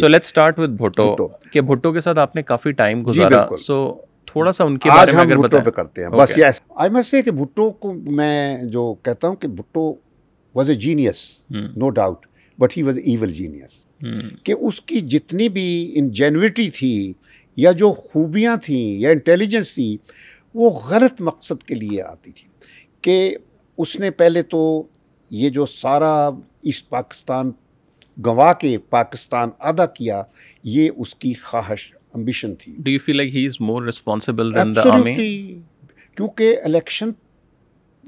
So let's start with Bhutto के भुट्टो के साथ आपने काफी टाइम गुजारा सो थोड़ा सा उनके बारे में अगर भुट्टो पे करते हैं बस यस आई मस्ट से कि भुट्टो को मैं जो कहता हूं कि Bhutto was a genius no doubt but he was evil genius कि उसकी जितनी भी इनजेनविटी थी या जो खूबियां थी या इंटेलिजेंस थी वो गलत मकसद के लिए आती थी कि उसने पहले तो ये जो सारा ईस्ट पाकिस्तान गंवा के पाकिस्तान अदा किया ये उसकी ख्वाहिश एम्बिशन थी do you feel like he is more responsible क्योंकि इलेक्शन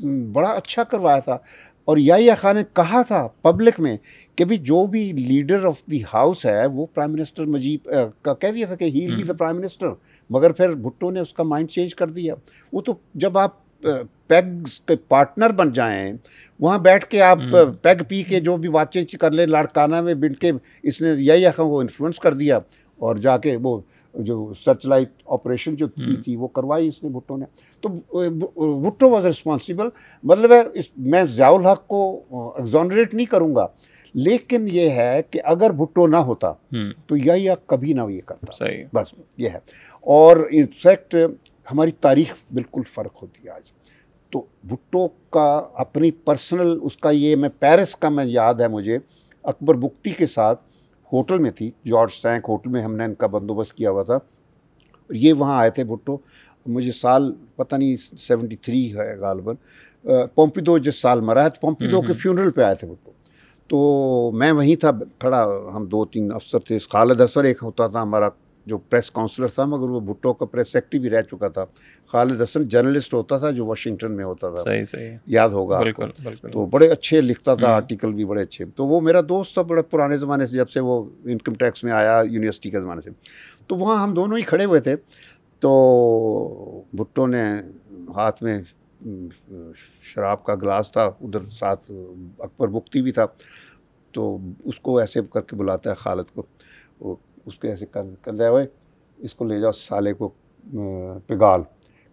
हम्म, बड़ा अच्छा करवाया था और या खान ने कहा था पब्लिक में कि भी जो भी लीडर ऑफ द हाउस है वो प्राइम मिनिस्टर मजीब का कह दिया था कि he be the prime minister मगर फिर भुट्टो ने उसका माइंड चेंज कर दिया वो तो जब आप पेग्स के पार्टनर बन जाएं वहाँ बैठ के आप हम्म। पेग पी के जो भी बातचीत कर ले लाड़काना में बिन के इसने यही अखम वो इन्फ्लुएंस कर दिया और जाके वो जो सर्च लाइट ऑपरेशन जो की हम्म। थी वो करवाई इसने भुट्टो ने तो भुट्टो वॉज रिस्पॉन्सिबल मतलब है इस मैं ज़ियाउल हक को एग्जॉनरेट नहीं करूँगा लेकिन ये है कि अगर भुट्टो ना होता हम्म। तो यही हक कभी ना ये करता सही बस ये है और इनफैक्ट हमारी तारीख बिल्कुल फ़र्क होती है आज तो भुट्टो का अपनी पर्सनल उसका ये मैं पेरिस का मैं याद है मुझे अकबर बुक्टी के साथ होटल में थी जॉर्ज सैंक होटल में हमने इनका बंदोबस्त किया हुआ था ये वहाँ आए थे भुट्टो मुझे साल पता नहीं सेवेंटी थ्री है गालबन पोम्पिदो जिस साल मरा है तो पोम्पिदो के फ्यूनरल हम्म, हम्म। पे आए थे भुट्टो तो मैं वहीं था खड़ा हम दो तीन अफसर थे खालिद असर एक होता था हमारा जो प्रेस काउंसलर था मगर वो भुट्टो का प्रेस सेक्रेटरी भी रह चुका था खालिद हसन जर्नलिस्ट होता था जो वाशिंगटन में होता था सही सही याद होगा बिल्कुल, बिल्कुल। तो बड़े अच्छे लिखता था आर्टिकल हम्म। भी बड़े अच्छे तो वो मेरा दोस्त था बड़े पुराने ज़माने से जब से वो इनकम टैक्स में आया यूनिवर्सिटी के ज़माने से तो वहाँ हम दोनों ही खड़े हुए थे तो भुट्टो ने हाथ में हम्म, शराब का गिलास था उधर साथ अकबर मुक्ति भी था तो उसको ऐसे करके बुलाता है खालद को उसके ऐसे कर कर दिया इसको ले जाओ साले को पिघाल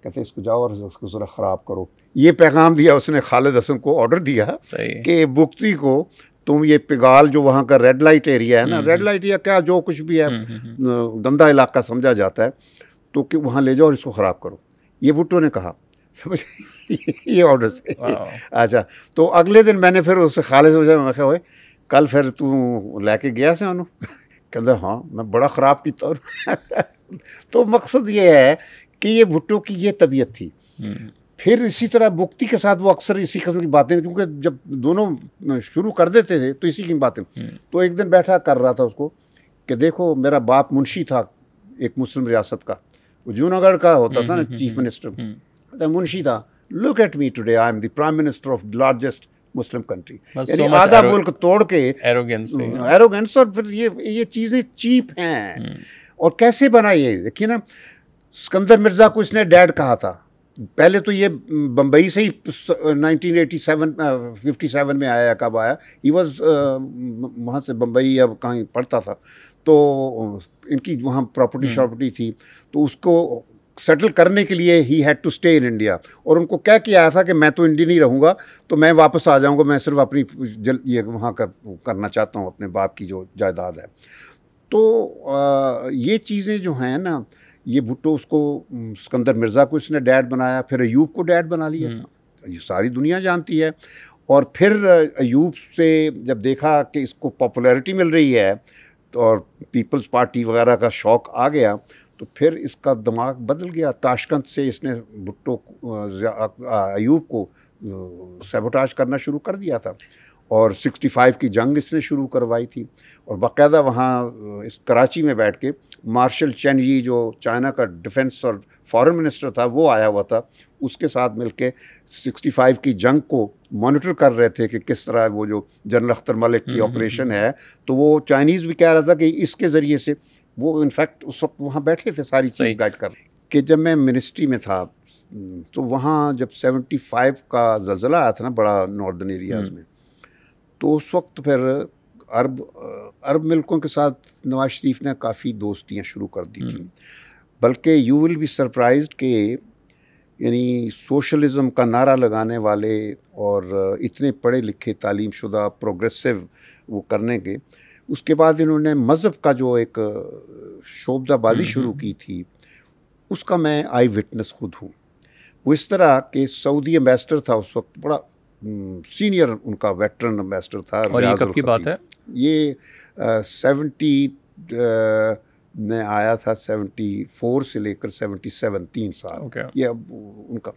कहते इसको जाओ और उसको ज़रा ख़राब करो ये पैगाम दिया उसने खालिद हसन को ऑर्डर दिया कि बुख्ती को तुम ये पिगाल जो वहाँ का रेड लाइट एरिया है ना रेड हम्म, लाइट हम्म। या क्या जो कुछ भी है हम्म, गंदा इलाका समझा जाता है तो कि वहाँ ले जाओ और इसको ख़राब करो ये भुट्टो ने कहा समझ ये ऑर्डर से अच्छा तो अगले दिन मैंने फिर उससे खालिद हो जाए कल फिर तू लेके गया से उन्होंने कहते हाँ मैं बड़ा ख़राब किता तो मकसद ये है कि ये भुट्टो की ये तबीयत थी हम्म। फिर इसी तरह मुक्ति के साथ वो अक्सर इसी कस्म की बातें क्योंकि जब दोनों शुरू कर देते थे तो इसी की बातें हम्म। तो एक दिन बैठा कर रहा था उसको कि देखो मेरा बाप मुंशी था एक मुस्लिम रियासत का वो जूनागढ़ का होता हम्म, था ना चीफ मिनिस्टर मुंशी था look at me today I am the prime minister of the largest Muslim country यानी आधा मुल्क तोड़ के एरोगेंस हम्म, और फिर ये ये चीज़ें चीप हैं हम्म। और कैसे बनाई ये देखिए ना सिकंदर मिर्ज़ा को इसने डैड कहा था पहले तो ये बम्बई से ही 1987 57 में आया कब आया ही वॉज वहाँ से बम्बई अब कहीं पढ़ता था तो इनकी वहाँ प्रॉपर्टी हम्म। शॉपर्टी थी तो उसको सेटल करने के लिए he had to stay in India और उनको कह के आया था कि मैं तो इंडियन ही रहूँगा तो मैं वापस आ जाऊँगा मैं सिर्फ अपनी जल ये वहाँ का करना चाहता हूँ अपने बाप की जो जायदाद है तो आ, ये चीज़ें जो हैं ना ये भुट्टो उसको सिकंदर मिर्ज़ा को इसने डैड बनाया फिर अयूब को डैड बना लिया हम्म। ये सारी दुनिया जानती है और फिर अयूब से जब देखा कि इसको पॉपुलैरिटी मिल रही है तो और पीपल्स पार्टी वगैरह का शौक आ गया तो फिर इसका दिमाग बदल गया ताशकंद से इसने भुट्टो अयूब को सेबोटाज करना शुरू कर दिया था और 65 की जंग इसने शुरू करवाई थी और बाकायदा वहाँ इस कराची में बैठ के मार्शल चैन यी जो चाइना का डिफेंस और फॉरेन मिनिस्टर था वो आया हुआ था उसके साथ मिल के सिक्सटी की जंग को मॉनिटर कर रहे थे कि किस तरह वो जो जनरल अख्तर मलिक की हम्म, हम्म, ऑपरेशन हम्म। है तो वो चाइनीज़ भी कह रहा था कि इसके ज़रिए से वो इनफैक्ट उस वक्त वहाँ बैठे थे सारी चीज़ गाइड कर कि जब मैं मिनिस्ट्री में था हम्म, तो वहाँ जब 75 का जल्जला आया था ना बड़ा नॉर्दर्न हम्म। एरियाज में तो उस वक्त फिर अरब अरब मिल्कों के साथ नवाज शरीफ ने काफ़ी दोस्तियाँ शुरू कर दी थी हम्म। बल्कि यू विल बी सरप्राइज के यानी सोशलिज़म का नारा लगाने वाले और इतने पढ़े लिखे तालीम शुदा प्रोग्रेसिव वो करने के उसके बाद इन्होंने मज़हब का जो एक शोबदाबाजी हम्म, शुरू हम्म। की थी उसका मैं आई विटनेस खुद हूँ वो इस तरह के सऊदी एम्बेसडर था उस वक्त बड़ा सीनियर उनका वेटरन एम्बेसडर था और ये कब की बात है ये सेवेंटी में आया था सेवेंटी फोर से लेकर सेवेंटी सेवन तीन साल okay. ये अब उनका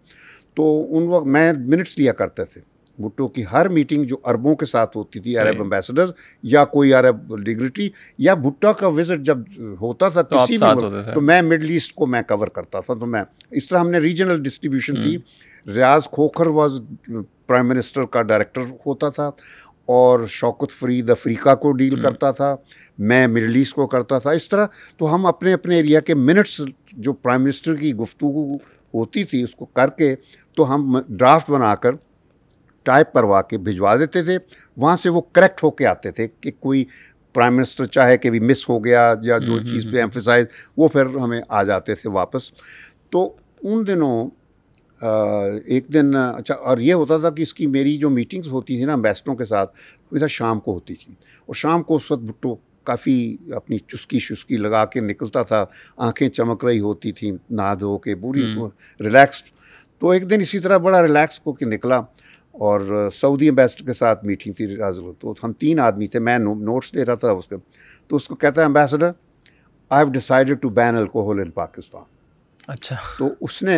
तो उन वक्त मैं मिनट्स लिया करते थे भुट्टो की हर मीटिंग जो अरबों के साथ होती थी अरब एम्बेसडर्स या कोई अरब डिग्रिटी या भुट्टा का विजिट जब होता था तो किसी भी तो मैं मिडल ईस्ट को मैं कवर करता था तो मैं इस तरह हमने रीजनल डिस्ट्रीब्यूशन दी Riaz Khokhar was prime minister का डायरेक्टर होता था और शौकत फरीद अफ्रीका को डील हम्म। करता था मैं मिडल ईस्ट को करता था इस तरह तो हम अपने अपने एरिया के मिनट्स जो प्राइम मिनिस्टर की गुफ्तु होती थी उसको करके तो हम ड्राफ्ट बनाकर टाइप करवा के भिजवा देते थे वहाँ से वो करेक्ट होके आते थे कि कोई प्राइम मिनिस्टर चाहे कि भी मिस हो गया या जो हम्म, चीज़ हम्म, पे एम्फिसाइज हम्म। वो फिर हमें आ जाते थे वापस तो उन दिनों एक दिन अच्छा और ये होता था कि इसकी मेरी जो मीटिंग्स होती थी ना अम्बेसडरों के साथ हमेशा शाम को होती थी और शाम को उस वक्त भुट्टो काफ़ी अपनी चुस्की शुस्की लगा के निकलता था आंखें चमक रही होती थी नहा धो के बुरी रिलैक्स तो एक दिन इसी तरह बड़ा रिलैक्स होकर निकला और सऊदी एम्बेसडर के साथ मीटिंग थी राजल तो हम तीन आदमी थे मैं नोट्स दे रहा था उसके तो उसको कहता है ambassador I have decided to ban alcohol in Pakistan अच्छा तो उसने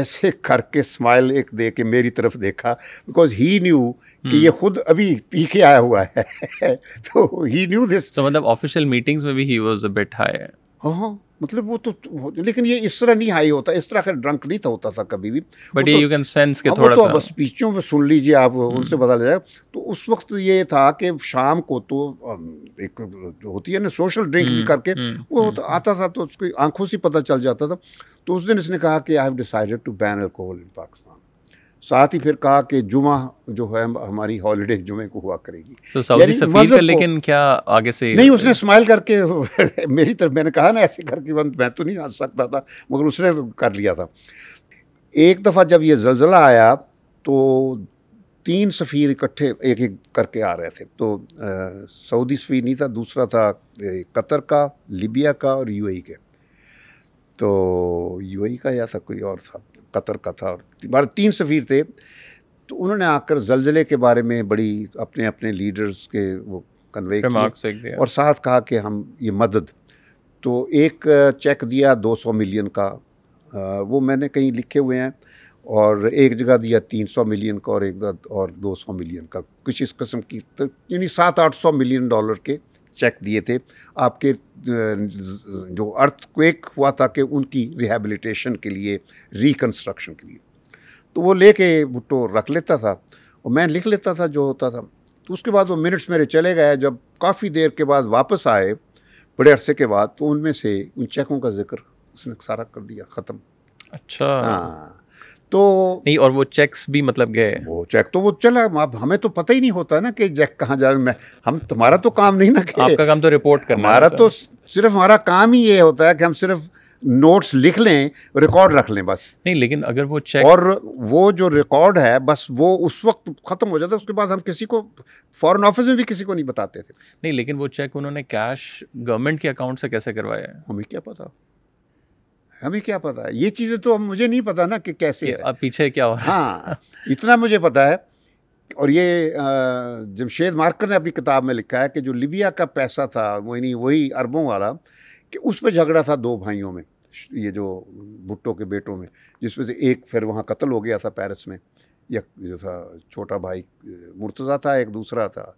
ऐसे करके स्माइल एक दे के मेरी तरफ देखा बिकॉज ही न्यू कि हम्म। ये खुद अभी पी के आया हुआ है तो ही न्यू दिस मतलब ऑफिशियल मीटिंग्स में भी he was a bit high हाँ, हाँ मतलब वो तो, तो लेकिन ये इस तरह नहीं हाई होता इस तरह खैर ड्रंक नहीं था होता था कभी भी बट यू कैन सेंस के थोड़ा तो सा स्पीचों में सुन लीजिए आप हम्म। उनसे पता लग जाएगा तो उस वक्त ये था कि शाम को तो एक होती है ना सोशल ड्रिंक भी हम्म, करके हम्म, वो तो आता था तो उसकी आंखों से पता चल जाता था तो उस दिन इसने कहा कि I have decided to ban alcohol in Pakistan साथ ही फिर कहा कि जुमा जो है हमारी हॉलीडे जुमे को हुआ करेगी तो सऊदी सफीर का लेकिन क्या आगे से नहीं उसने स्माइल करके मेरी तरफ मैंने कहा ना ऐसे करके मैं तो नहीं हंस सकता था मगर उसने तो कर लिया था एक दफ़ा जब ये जलजला आया तो तीन सफ़ीर इकट्ठे एक एक करके आ रहे थे तो सऊदी सफ़ीर नहीं था दूसरा था कतर का लिबिया का और यूएई e के तो यूएई e का या था कोई और था कतर का था हमारे तीन सफ़ीर थे तो उन्होंने आकर जलजले के बारे में बड़ी अपने अपने लीडर्स के वो कन्वे और साथ कहा कि हम ये मदद तो एक चेक दिया 200 मिलियन का वो मैंने कहीं लिखे हुए हैं और एक जगह दिया 300 मिलियन का और एक और 200 मिलियन का कुछ इस कस्म की तो यानी सात आठ सौ मिलियन डॉलर के चेक दिए थे आपके जो अर्थक्वेक हुआ था कि उनकी रिहेबिलिटेशन के लिए रिकन्स्ट्रक्शन के लिए तो वो लेके भुट्टो रख लेता था और मैं लिख लेता था जो होता था तो उसके बाद वो मिनट्स मेरे चले गए जब काफ़ी देर के बाद वापस आए बड़े अरसे के बाद तो उनमें से उन चेकों का जिक्र उसने सारा कर दिया ख़त्म अच्छा हाँ तो नहीं और वो चेक्स भी मतलब गए वो चेक तो वो चला अब हमें तो पता ही नहीं होता ना कि चेक कहाँ जा मैं हम तुम्हारा तो काम नहीं ना कि आपका काम तो रिपोर्ट करना हमारा तो सिर्फ हमारा काम ही ये होता है कि हम सिर्फ नोट्स लिख लें रिकॉर्ड रख लें बस नहीं लेकिन अगर वो चेक और वो जो रिकॉर्ड है बस वो उस वक्त ख़त्म हो जाता है उसके बाद हम किसी को फॉरेन ऑफिस में भी किसी को नहीं बताते थे नहीं लेकिन वो चेक उन्होंने कैश गवर्नमेंट के अकाउंट से कैसे करवाया है हमें क्या पता हमें क्या पता है ये चीज़ें तो मुझे नहीं पता ना कि कैसे अब पीछे क्या हो रहा हाँ इतना मुझे पता है और ये जमशेद मार्कर ने अपनी किताब में लिखा है कि जो लिबिया का पैसा था वही वही अरबों वाला कि उस पर झगड़ा था दो भाइयों में ये जो भुट्टो के बेटों में जिसमें से एक फिर वहाँ कत्ल हो गया था पेरिस में एक जो था छोटा भाई मुर्तज़ा था एक दूसरा था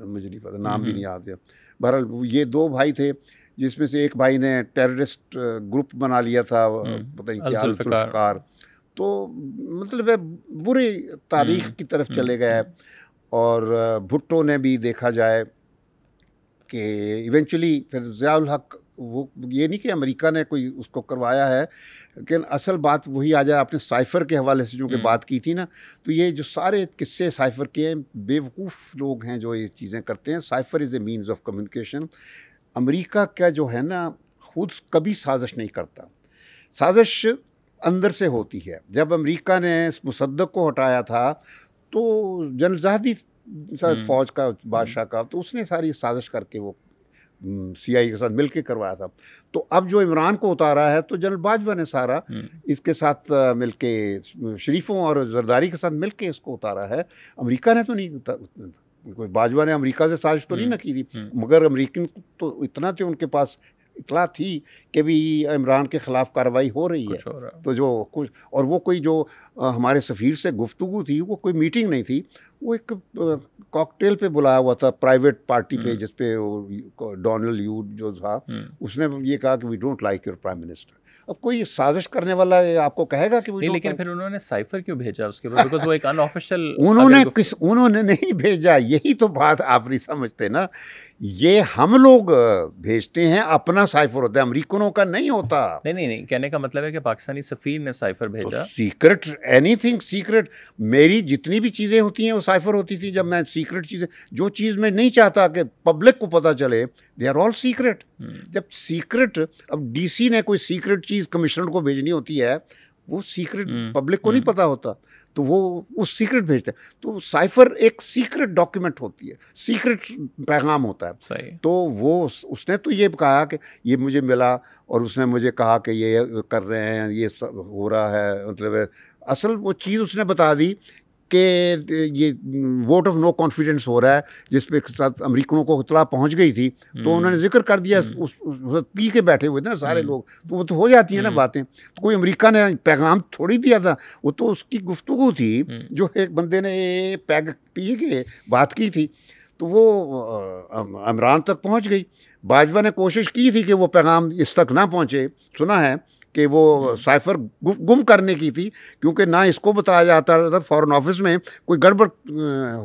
मुझे नहीं पता नाम भी हम्म। नहीं याद है बहरहाल ये दो भाई थे जिसमें से एक भाई ने टेररिस्ट ग्रुप बना लिया था हम्म, पता नहीं क्या अल्फुल्फकार तो मतलब है बुरी तारीख हम्म, की तरफ हम्म, चले गए और भुट्टो ने भी देखा जाए कि इवेंचुअली फिर ज़ियाल हक वो ये नहीं कि अमेरिका ने कोई उसको करवाया है लेकिन असल बात वही आ जाए आपने साइफ़र के हवाले से जो कि बात की थी ना तो ये जो सारे किस्से साइफ़र के बेवकूफ़ लोग हैं जो ये चीज़ें करते हैं cypher is a means of communication America का जो है ना खुद कभी साजिश नहीं करता साजिश अंदर से होती है जब अमेरिका ने इस मुसद्दक को हटाया था तो जनजादी हम्म। फौज का हम्म। बादशाह का तो उसने सारी साजिश करके वो सीआई हम्म, के साथ मिल के करवाया था तो अब जो इमरान को उतारा है तो जनरल बाजवा ने सारा इसके साथ मिल के शरीफों और जरदारी के साथ मिल इसको उतारा है अमेरिका ने तो नहीं बाजवा ने अमेरिका से साजिश तो नहीं हम्म, ना की थी हम्म। मगर अमेरिकन तो इतना थे उनके पास इतला थी कि भी इमरान के ख़िलाफ़ कार्रवाई हो रही है तो जो कुछ और वो कोई जो हमारे सफ़ीर से गुफ्तु थी वो कोई मीटिंग नहीं थी वो एक कॉकटेल पे बुलाया हुआ था प्राइवेट पार्टी पे हम्म। जिस पे डोनाल्ड यू जो था हम्म। उसने ये कहा कि we don't like your prime minister अब कोई साजिश करने वाला आपको कहेगा कि नहीं लेकिन फिर उन्होंने साइफर क्यों भेजा उसके बाद बिकॉज वो एक अनऑफिशियल उन्होंने किस उन्होंने नहीं भेजा यही तो बात आप नहीं समझते ना ये हम लोग भेजते हैं अपना साइफर होता है अमरीकनों का नहीं होता नहीं नहीं नहीं कहने का मतलब है कि पाकिस्तानी सफ़ीर ने साइफर भेजा तो सीक्रेट एनीथिंग सीक्रेट मेरी जितनी भी चीज़ें होती हैं वो साइफर होती थी जब मैं सीक्रेट चीज़ें जो चीज़ मैं नहीं चाहता कि पब्लिक को पता चले दे आर ऑल सीक्रेट जब सीक्रेट अब डीसी ने कोई सीक्रेट चीज़ कमिश्नर को भेजनी होती है वो सीक्रेट हम्म, पब्लिक को नहीं हम्म। पता होता तो वो उस सीक्रेट भेजते हैं तो साइफर एक सीक्रेट डॉक्यूमेंट होती है सीक्रेट पैगाम होता है सही। तो वो उसने तो ये कहा कि ये मुझे मिला और उसने मुझे कहा कि ये कर रहे हैं ये सब हो रहा है मतलब असल वो चीज़ उसने बता दी के ये वोट ऑफ नो कॉन्फिडेंस हो रहा है जिस पे साथ अमरीकनों को इतला पहुंच गई थी तो हम्म। उन्होंने जिक्र कर दिया हम्म। उस, उस पी के बैठे हुए थे ना सारे हम्म। लोग तो वो तो हो जाती है ना बातें तो कोई अमरीका ने पैगाम थोड़ी दिया था वो तो उसकी गुफ्तु थी जो एक बंदे ने पैग पी के बात की थी तो वो इमरान तक पहुँच गई बाजवा ने कोशिश की थी कि वो पैगाम इस तक ना पहुँचे सुना है कि वो हम्म। साइफर गुम करने की थी क्योंकि ना इसको बताया जाता था फॉरेन ऑफिस में कोई गड़बड़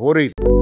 हो रही थी